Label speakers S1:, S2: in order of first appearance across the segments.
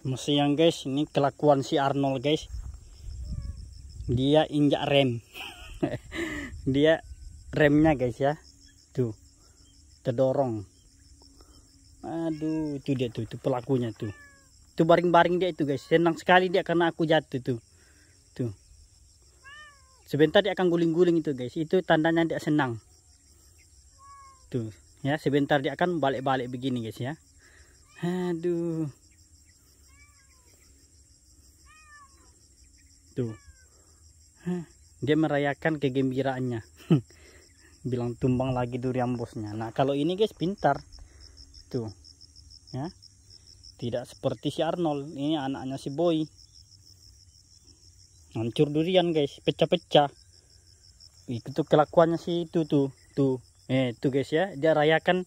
S1: masih yang guys ini kelakuan si Arnold guys dia injak rem dia remnya guys ya tuh terdorong aduh itu dia tuh itu pelakunya tuh itu baring-baring dia itu guys senang sekali dia karena aku jatuh tuh tuh sebentar dia akan guling-guling itu guys itu tandanya dia senang tuh ya sebentar dia akan balik-balik begini guys ya aduh dia merayakan kegembiraannya bilang tumbang lagi durian bosnya nah kalau ini guys pintar tuh ya tidak seperti si Arnold ini anaknya si Boy hancur durian guys pecah-pecah itu kelakuannya sih itu tuh tuh eh tuh guys ya dia rayakan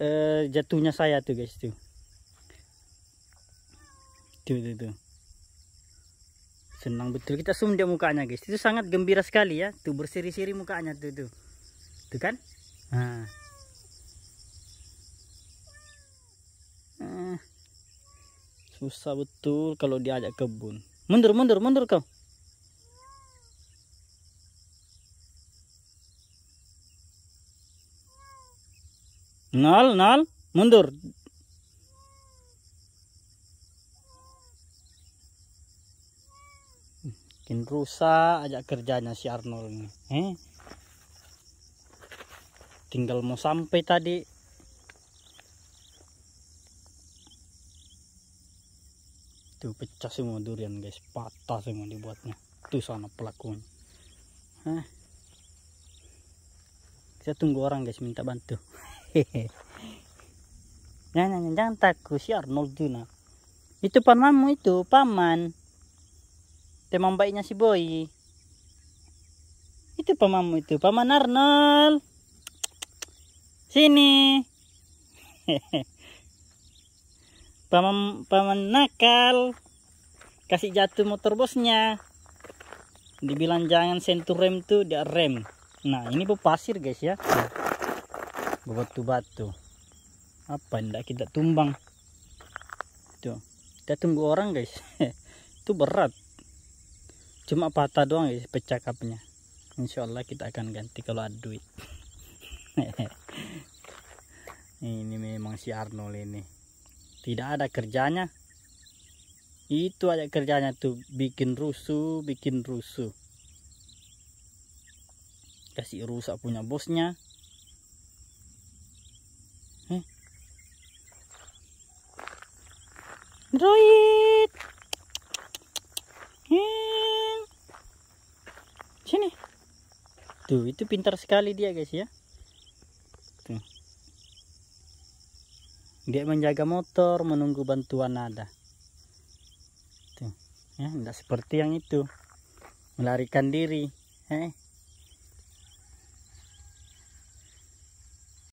S1: eh, jatuhnya saya tuh guys tuh tuh tuh, tuh senang betul kita sum dia mukanya guys itu sangat gembira sekali ya tuh berseri-seri mukanya tuh tuh tuh kan nah. nah. susah betul kalau diajak kebun mundur mundur mundur kau nol nol mundur makin rusak ajak kerjanya si Arnold ini eh? tinggal mau sampai tadi tuh pecah semua durian guys patah semua dibuatnya tuh sana pelakunya Hah? Eh? kita tunggu orang guys minta bantu hehehe jangan, jangan jangan takut si Arnold Juna itu pamanmu itu paman Teman baiknya si Boy. Itu pamanmu itu, paman Arnold. Sini. paman paman nakal. Kasih jatuh motor bosnya. Dibilang jangan sentuh rem tuh, dia rem. Nah, ini bu pasir guys ya. Batu-batu. Apa ndak kita tumbang? Tuh. Kita tunggu orang guys. itu berat cuma patah doang ya pecah kapnya Insya kita akan ganti kalau ada duit ini memang si Arnold ini tidak ada kerjanya itu aja kerjanya tuh bikin rusuh bikin rusuh kasih rusak punya bosnya eh. Doi Tuh, itu pintar sekali dia guys ya. Tuh. Dia menjaga motor, menunggu bantuan nada. Tuh, ya, tidak seperti yang itu. Melarikan diri. Eh.